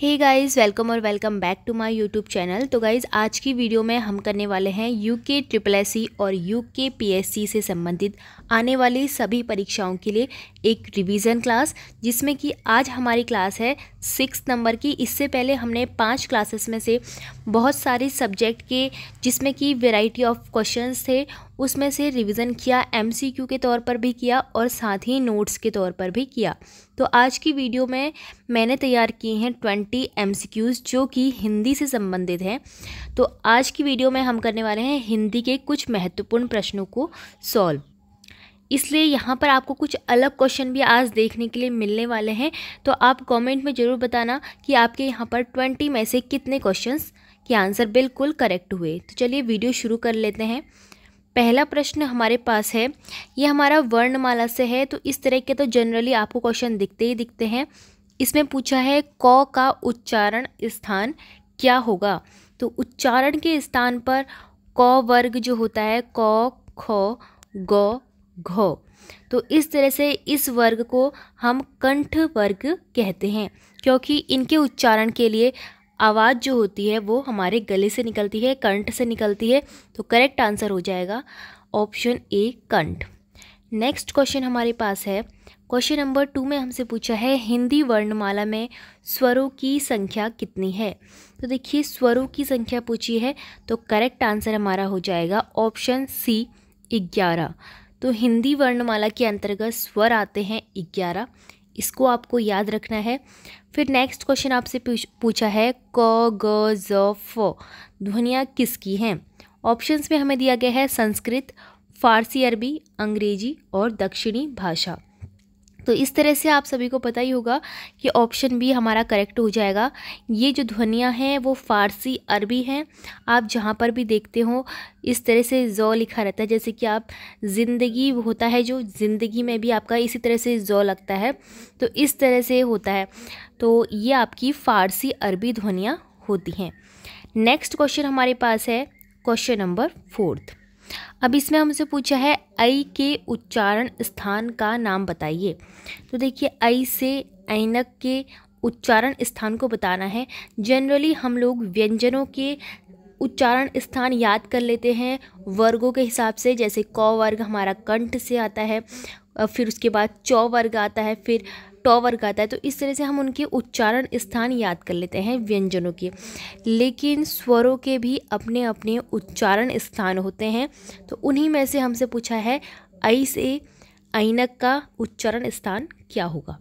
हे guys welcome और welcome back to my YouTube channel तो guys आज की वीडियो में हम करने वाले हैं यूके ट्रिपल एस और यूके पीएससी से संबंधित आने वाली सभी परीक्षाओं के लिए एक रिवीजन क्लास जिसमें कि आज हमारी क्लास है सिक्स नंबर की इससे पहले हमने पांच क्लासेस में से बहुत सारे सब्जेक्ट के जिसमें कि वेराइटी ऑफ क्वेश्चन थे उसमें से रिवीजन किया एमसीक्यू के तौर पर भी किया और साथ ही नोट्स के तौर पर भी किया तो आज की वीडियो में मैंने तैयार किए हैं ट्वेंटी एम जो कि हिंदी से संबंधित हैं तो आज की वीडियो में हम करने वाले हैं हिंदी के कुछ महत्वपूर्ण प्रश्नों को सॉल्व इसलिए यहाँ पर आपको कुछ अलग क्वेश्चन भी आज देखने के लिए मिलने वाले हैं तो आप कमेंट में ज़रूर बताना कि आपके यहाँ पर ट्वेंटी में से कितने क्वेश्चंस के आंसर बिल्कुल करेक्ट हुए तो चलिए वीडियो शुरू कर लेते हैं पहला प्रश्न हमारे पास है ये हमारा वर्णमाला से है तो इस तरह के तो जनरली आपको क्वेश्चन दिखते ही दिखते हैं इसमें पूछा है क का उच्चारण स्थान क्या होगा तो उच्चारण के स्थान पर क वर्ग जो होता है क ख ग घ तो इस तरह से इस वर्ग को हम कंठ वर्ग कहते हैं क्योंकि इनके उच्चारण के लिए आवाज़ जो होती है वो हमारे गले से निकलती है कंठ से निकलती है तो करेक्ट आंसर हो जाएगा ऑप्शन ए कंठ नेक्स्ट क्वेश्चन हमारे पास है क्वेश्चन नंबर टू में हमसे पूछा है हिंदी वर्णमाला में स्वरों की संख्या कितनी है तो देखिए स्वरों की संख्या पूछी है तो करेक्ट आंसर हमारा हो जाएगा ऑप्शन सी ग्यारह तो हिंदी वर्णमाला के अंतर्गत स्वर आते हैं ग्यारह इसको आपको याद रखना है फिर नेक्स्ट क्वेश्चन आपसे पूछा है क ग ज फ ध्वनियाँ किसकी हैं ऑप्शंस में हमें दिया गया है संस्कृत फारसी अरबी अंग्रेजी और दक्षिणी भाषा तो इस तरह से आप सभी को पता ही होगा कि ऑप्शन बी हमारा करेक्ट हो जाएगा ये जो ध्वनियाँ हैं वो फ़ारसी अरबी हैं आप जहाँ पर भी देखते हो इस तरह से ज़ो लिखा रहता है जैसे कि आप ज़िंदगी होता है जो ज़िंदगी में भी आपका इसी तरह से ज़ो लगता है तो इस तरह से होता है तो ये आपकी फ़ारसी अरबी ध्वनियाँ होती हैं नेक्स्ट क्वेश्चन हमारे पास है क्वेश्चन नंबर फोर्थ अब इसमें हमसे पूछा है आई के उच्चारण स्थान का नाम बताइए तो देखिए आई से ऐनक के उच्चारण स्थान को बताना है जनरली हम लोग व्यंजनों के उच्चारण स्थान याद कर लेते हैं वर्गों के हिसाब से जैसे क वर्ग हमारा कंठ से आता है फिर उसके बाद चौ वर्ग आता है फिर टॉवर गाता है तो इस तरह से हम उनके उच्चारण स्थान याद कर लेते हैं व्यंजनों के लेकिन स्वरों के भी अपने अपने उच्चारण स्थान होते हैं तो उन्हीं में से हमसे पूछा है ऐ से ऐनक का उच्चारण स्थान क्या होगा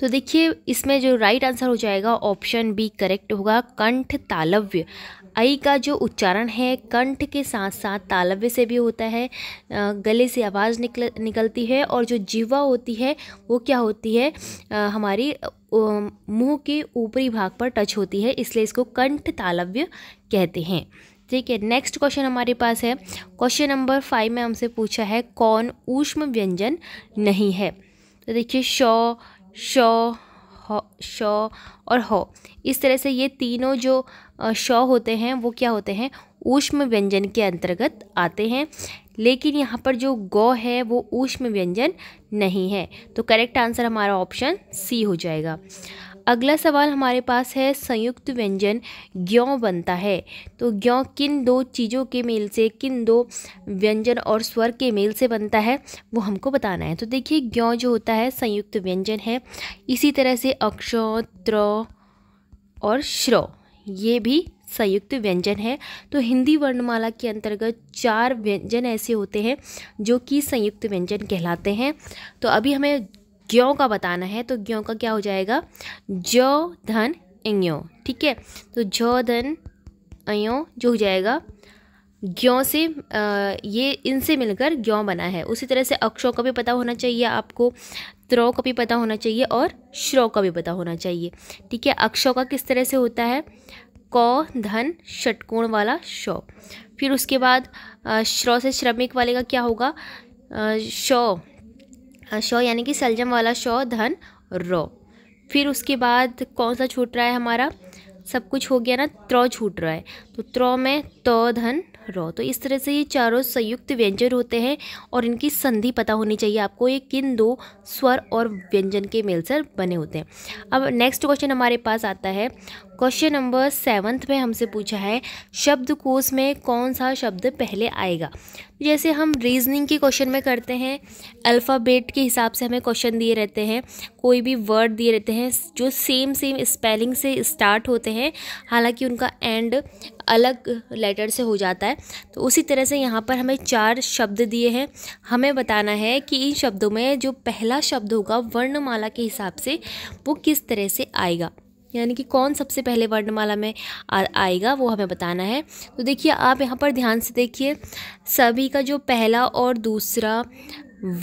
तो देखिए इसमें जो राइट आंसर हो जाएगा ऑप्शन बी करेक्ट होगा कंठ तालव्य आई का जो उच्चारण है कंठ के साथ साथ तालव्य से भी होता है गले से आवाज़ निकल निकलती है और जो जीवा होती है वो क्या होती है हमारी मुंह के ऊपरी भाग पर टच होती है इसलिए इसको कंठ तालव्य कहते हैं ठीक है नेक्स्ट क्वेश्चन हमारे पास है क्वेश्चन नंबर फाइव में हमसे पूछा है कौन ऊष्म व्यंजन नहीं है तो देखिए शौ शौ श और ह इस तरह से ये तीनों जो श होते हैं वो क्या होते हैं ऊष्म व्यंजन के अंतर्गत आते हैं लेकिन यहाँ पर जो गौ है वो ऊष्म व्यंजन नहीं है तो करेक्ट आंसर हमारा ऑप्शन सी हो जाएगा अगला सवाल हमारे पास है संयुक्त व्यंजन ग्यों बनता है तो ग्यों किन दो चीज़ों के मेल से किन दो व्यंजन और स्वर के मेल से बनता है वो हमको बताना है तो देखिए ग्यों जो होता है संयुक्त व्यंजन है इसी तरह से अक्ष त्र और श्र ये भी संयुक्त व्यंजन है तो हिंदी वर्णमाला के अंतर्गत चार व्यंजन ऐसे होते हैं जो कि संयुक्त व्यंजन कहलाते हैं तो अभी हमें ज्ञो का बताना है तो ज्ञो का क्या हो जाएगा जो धन अयो ठीक है तो जो धन अयो जो हो जाएगा ग्यों से आ, ये इनसे मिलकर ग्यों बना है उसी तरह से अक्षों का भी पता होना चाहिए आपको त्रो का भी पता होना चाहिए और श्रो का भी पता होना चाहिए ठीक है अक्षों का किस तरह से होता है कौ धन षटकोण वाला शो फिर उसके बाद श्रो से श्रमिक वाले का क्या होगा शो श यानी कि सलजम वाला श धन रो फिर उसके बाद कौन सा छूट रहा है हमारा सब कुछ हो गया ना त्र छूट रहा है तो त्र में त तो, धन रो तो इस तरह से ये चारों संयुक्त व्यंजन होते हैं और इनकी संधि पता होनी चाहिए आपको ये किन दो स्वर और व्यंजन के से बने होते हैं अब नेक्स्ट क्वेश्चन हमारे पास आता है क्वेश्चन नंबर सेवन्थ में हमसे पूछा है शब्दकोश में कौन सा शब्द पहले आएगा तो जैसे हम रीजनिंग के क्वेश्चन में करते हैं अल्फ़ाबेट के हिसाब से हमें क्वेश्चन दिए रहते हैं कोई भी वर्ड दिए रहते हैं जो सेम सेम स्पेलिंग से स्टार्ट होते हैं हालांकि उनका एंड अलग लेटर से हो जाता है तो उसी तरह से यहाँ पर हमें चार शब्द दिए हैं हमें बताना है कि इन शब्दों में जो पहला शब्द होगा वर्णमाला के हिसाब से वो किस तरह से आएगा यानी कि कौन सबसे पहले वर्णमाला में आ, आएगा वो हमें बताना है तो देखिए आप यहाँ पर ध्यान से देखिए सभी का जो पहला और दूसरा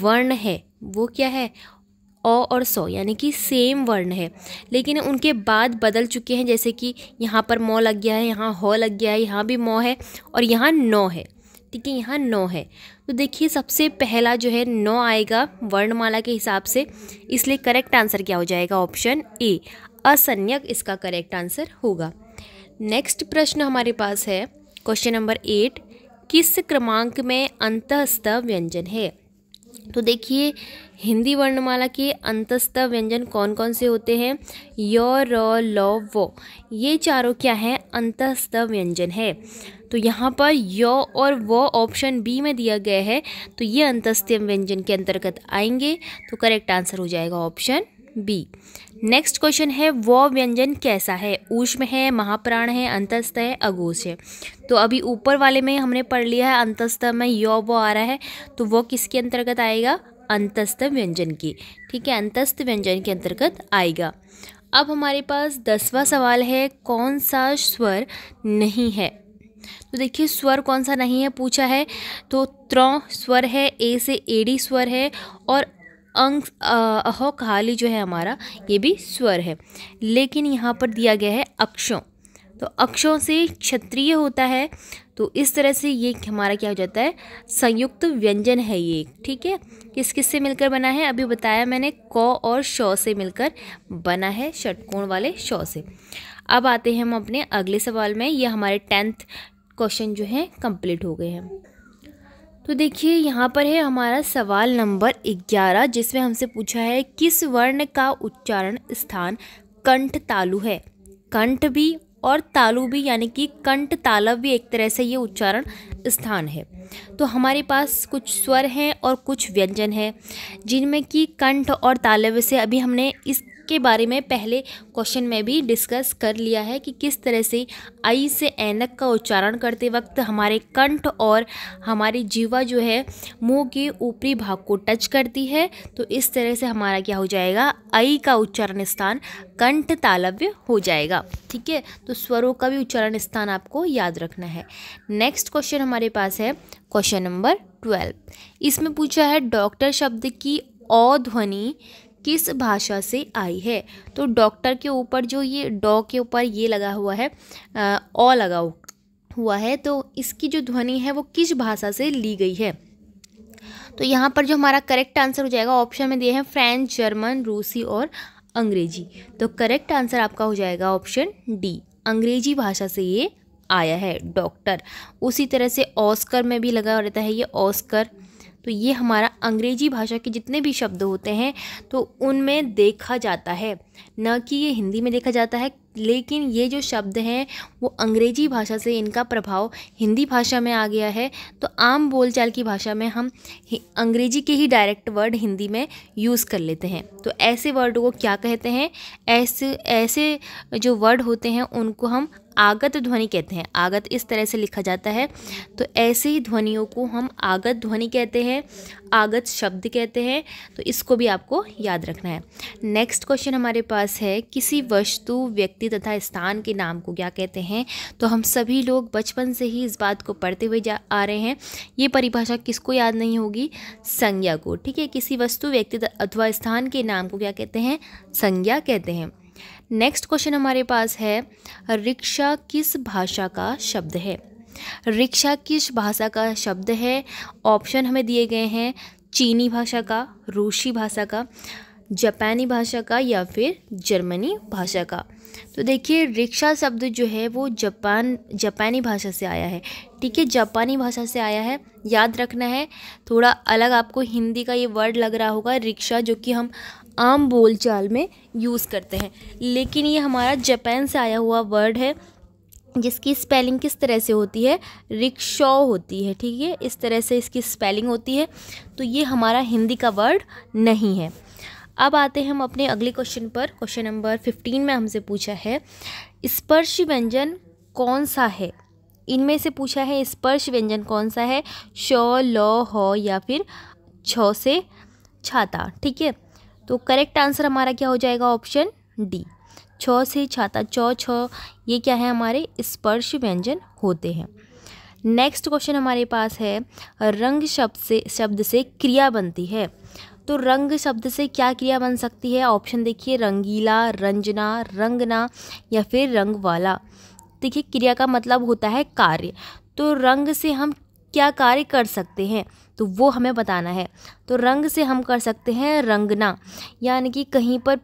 वर्ण है वो क्या है अ और सौ यानी कि सेम वर्ण है लेकिन उनके बाद बदल चुके हैं जैसे कि यहाँ पर मौ लग गया है यहाँ हो लग गया है यहाँ भी मौ है और यहाँ नौ है ठीक है यहाँ नौ है तो देखिए सबसे पहला जो है नौ आएगा वर्णमाला के हिसाब से इसलिए करेक्ट आंसर क्या हो जाएगा ऑप्शन ए असंज्ञक इसका करेक्ट आंसर होगा नेक्स्ट प्रश्न हमारे पास है क्वेश्चन नंबर एट किस क्रमांक में अंतस्त व्यंजन है तो देखिए हिंदी वर्णमाला के अंतस्थ व्यंजन कौन कौन से होते हैं य र ल व ये चारों क्या हैं अंतस्थ व्यंजन है तो यहाँ पर य और व ऑप्शन बी में दिया गया है तो ये अंतस्थ व्यंजन के अंतर्गत आएंगे तो करेक्ट आंसर हो जाएगा ऑप्शन बी नेक्स्ट क्वेश्चन है वो व्यंजन कैसा है ऊष्म है महाप्राण है अंतस्थ है अगोश है तो अभी ऊपर वाले में हमने पढ़ लिया है अंतस्थ में यो वो आ रहा है तो वो किसके अंतर्गत आएगा अंतस्थ व्यंजन की ठीक है अंतस्थ व्यंजन के अंतर्गत आएगा अब हमारे पास दसवा सवाल है कौन सा स्वर नहीं है तो देखिए स्वर कौन सा नहीं है पूछा है तो त्र स्वर है ए से एडी स्वर है और अंग अहोकहाली जो है हमारा ये भी स्वर है लेकिन यहाँ पर दिया गया है अक्षों तो अक्षों से क्षत्रिय होता है तो इस तरह से ये हमारा क्या हो जाता है संयुक्त व्यंजन है ये ठीक है किस किस से मिलकर बना है अभी बताया मैंने क और श से मिलकर बना है षटकोण वाले श से अब आते हैं हम अपने अगले सवाल में यह हमारे टेंथ क्वेश्चन जो है कंप्लीट हो गए हैं तो देखिए यहाँ पर है हमारा सवाल नंबर 11 जिसमें हमसे पूछा है किस वर्ण का उच्चारण स्थान कंठ तालु है कंठ भी और तालु भी यानी कि कंठ तालव भी एक तरह से ये उच्चारण स्थान है तो हमारे पास कुछ स्वर हैं और कुछ व्यंजन हैं जिनमें कि कंठ और तालव्य से अभी हमने इस के बारे में पहले क्वेश्चन में भी डिस्कस कर लिया है कि किस तरह से आई से ऐनक का उच्चारण करते वक्त हमारे कंठ और हमारी जीवा जो है मुंह के ऊपरी भाग को टच करती है तो इस तरह से हमारा क्या हो जाएगा आई का उच्चारण स्थान कंठ तालव्य हो जाएगा ठीक है तो स्वरों का भी उच्चारण स्थान आपको याद रखना है नेक्स्ट क्वेश्चन हमारे पास है क्वेश्चन नंबर ट्वेल्व इसमें पूछा है डॉक्टर शब्द की अ ध्वनि किस भाषा से आई है तो डॉक्टर के ऊपर जो ये डॉ के ऊपर ये लगा हुआ है ओ लगा हुआ है तो इसकी जो ध्वनि है वो किस भाषा से ली गई है तो यहाँ पर जो हमारा करेक्ट आंसर हो जाएगा ऑप्शन में दिए हैं फ्रेंच जर्मन रूसी और अंग्रेजी तो करेक्ट आंसर आपका हो जाएगा ऑप्शन डी अंग्रेजी भाषा से ये आया है डॉक्टर उसी तरह से ऑस्कर में भी लगा रहता है ये ऑस्कर तो ये हमारा अंग्रेजी भाषा के जितने भी शब्द होते हैं तो उनमें देखा जाता है न कि ये हिंदी में देखा जाता है लेकिन ये जो शब्द हैं वो अंग्रेजी भाषा से इनका प्रभाव हिंदी भाषा में आ गया है तो आम बोलचाल की भाषा में हम अंग्रेजी के ही डायरेक्ट वर्ड हिंदी में यूज़ कर लेते हैं तो ऐसे वर्ड को क्या कहते हैं ऐसे ऐसे जो वर्ड होते हैं उनको हम आगत ध्वनि कहते हैं आगत इस तरह से लिखा जाता है तो ऐसे ही ध्वनियों को हम आगत ध्वनि कहते हैं आगत शब्द कहते हैं तो इसको भी आपको याद रखना है नेक्स्ट क्वेश्चन हमारे पास है किसी वस्तु व्यक्ति तथा स्थान के नाम को क्या कहते हैं तो हम सभी लोग बचपन से ही इस बात को पढ़ते हुए जा आ रहे हैं ये परिभाषा किसको याद नहीं होगी संज्ञा को ठीक है किसी वस्तु व्यक्ति अथवा स्थान के नाम को क्या कहते हैं संज्ञा कहते हैं नेक्स्ट क्वेश्चन हमारे पास है रिक्शा किस भाषा का शब्द है रिक्शा किस भाषा का शब्द है ऑप्शन हमें दिए गए हैं चीनी भाषा का रूसी भाषा का जापानी भाषा का या फिर जर्मनी भाषा का तो देखिए रिक्शा शब्द जो है वो जापान जापानी भाषा से आया है ठीक है जापानी भाषा से आया है याद रखना है थोड़ा अलग आपको हिंदी का ये वर्ड लग रहा होगा रिक्शा जो कि हम आम बोलचाल में यूज़ करते हैं लेकिन ये हमारा जापान से आया हुआ वर्ड है जिसकी स्पेलिंग किस तरह से होती है रिक्शॉ होती है ठीक है इस तरह से इसकी स्पेलिंग होती है तो ये हमारा हिंदी का वर्ड नहीं है अब आते हैं हम अपने अगले क्वेश्चन पर क्वेश्चन नंबर फिफ्टीन में हमसे पूछा है स्पर्श व्यंजन कौन सा है इनमें से पूछा है स्पर्श व्यंजन कौन सा है श ल ह या फिर छ से छाता ठीक है तो करेक्ट आंसर हमारा क्या हो जाएगा ऑप्शन डी छ से छाता छ छ ये क्या है हमारे स्पर्श व्यंजन होते हैं नेक्स्ट क्वेश्चन हमारे पास है रंग शब्द से शब्द से क्रिया बनती है तो रंग शब्द से क्या क्रिया बन सकती है ऑप्शन देखिए रंगीला रंजना रंगना या फिर रंग वाला देखिए क्रिया का मतलब होता है कार्य तो रंग से हम क्या कार्य कर सकते हैं तो वो हमें बताना है तो रंग से हम कर सकते हैं रंगना यानी कि कहीं पर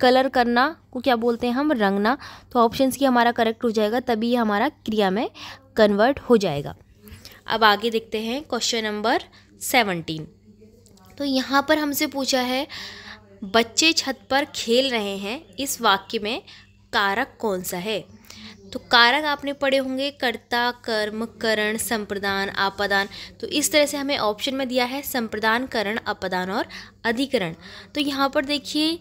कलर करना को क्या बोलते हैं हम रंगना तो ऑप्शंस की हमारा करेक्ट हो जाएगा तभी हमारा क्रिया में कन्वर्ट हो जाएगा अब आगे देखते हैं क्वेश्चन नंबर सेवनटीन तो यहाँ पर हमसे पूछा है बच्चे छत पर खेल रहे हैं इस वाक्य में कारक कौन सा है तो कारक आपने पढ़े होंगे कर्ता कर्म करण संप्रदान आपदान तो इस तरह से हमें ऑप्शन में दिया है संप्रदान करण अपदान और अधिकरण तो यहाँ पर देखिए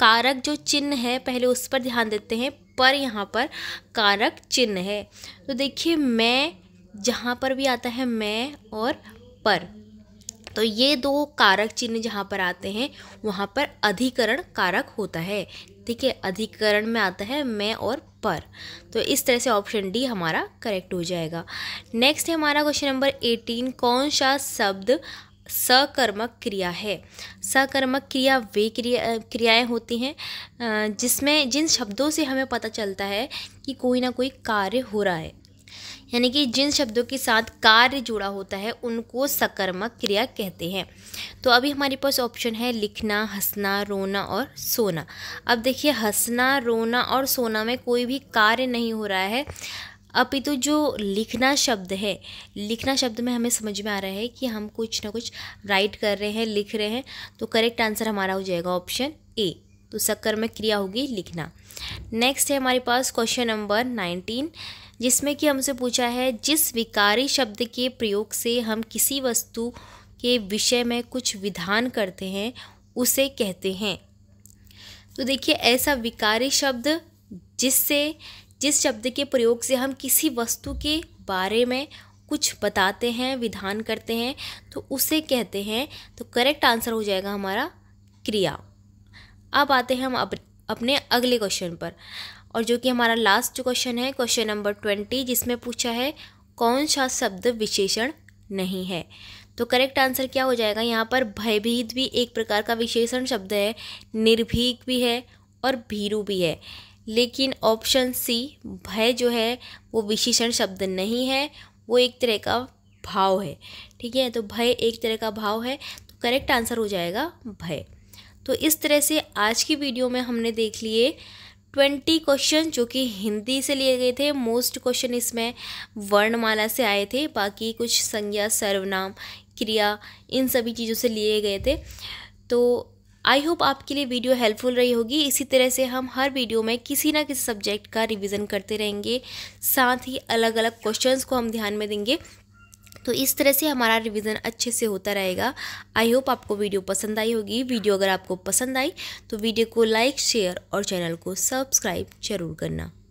कारक जो चिन्ह है पहले उस पर ध्यान देते हैं पर यहाँ पर कारक चिन्ह है तो देखिए मैं जहाँ पर भी आता है मैं और पर तो ये दो कारक चिन्ह जहाँ पर आते हैं वहाँ पर अधिकरण कारक होता है ठीक है अधिकरण में आता है मैं और पर तो इस तरह से ऑप्शन डी हमारा करेक्ट हो जाएगा नेक्स्ट है हमारा क्वेश्चन नंबर एटीन कौन सा शब्द सकर्मक क्रिया है सकर्मक क्रिया वे क्रिया क्रियाएँ होती हैं जिसमें जिन शब्दों से हमें पता चलता है कि कोई ना कोई कार्य हो रहा है यानी कि जिन शब्दों के साथ कार्य जुड़ा होता है उनको सकर्मक क्रिया कहते हैं तो अभी हमारे पास ऑप्शन है लिखना हंसना रोना और सोना अब देखिए हंसना रोना और सोना में कोई भी कार्य नहीं हो रहा है अपितु तो जो लिखना शब्द है लिखना शब्द में हमें समझ में आ रहा है कि हम कुछ ना कुछ राइट कर रहे हैं लिख रहे हैं तो करेक्ट आंसर हमारा हो जाएगा ऑप्शन ए तो सकर्मक क्रिया होगी लिखना नेक्स्ट है हमारे पास क्वेश्चन नंबर नाइनटीन जिसमें कि हमसे पूछा है जिस विकारी शब्द के प्रयोग से हम किसी वस्तु के विषय में कुछ विधान करते हैं उसे कहते हैं तो देखिए ऐसा विकारी शब्द जिससे जिस शब्द के प्रयोग से हम किसी वस्तु के बारे में कुछ बताते हैं विधान करते हैं तो उसे कहते हैं तो करेक्ट आंसर हो जाएगा हमारा क्रिया अब आते हैं हम अपने अगले क्वेश्चन पर और जो कि हमारा लास्ट क्वेश्चन है क्वेश्चन नंबर ट्वेंटी जिसमें पूछा है कौन सा शब्द विशेषण नहीं है तो करेक्ट आंसर क्या हो जाएगा यहाँ पर भयभीत भी एक प्रकार का विशेषण शब्द है निर्भीक भी है और भीरू भी है लेकिन ऑप्शन सी भय जो है वो विशेषण शब्द नहीं है वो एक तरह का भाव है ठीक है तो भय एक तरह का भाव है तो करेक्ट आंसर हो जाएगा भय तो इस तरह से आज की वीडियो में हमने देख लिए ट्वेंटी क्वेश्चन जो कि हिंदी से लिए गए थे मोस्ट क्वेश्चन इसमें वर्णमाला से आए थे बाकी कुछ संज्ञा सर्वनाम क्रिया इन सभी चीज़ों से लिए गए थे तो आई होप आपके लिए वीडियो हेल्पफुल रही होगी इसी तरह से हम हर वीडियो में किसी ना किसी सब्जेक्ट का रिवीजन करते रहेंगे साथ ही अलग अलग क्वेश्चंस को हम ध्यान में देंगे तो इस तरह से हमारा रिवीजन अच्छे से होता रहेगा आई होप आपको वीडियो पसंद आई होगी वीडियो अगर आपको पसंद आई तो वीडियो को लाइक शेयर और चैनल को सब्सक्राइब जरूर करना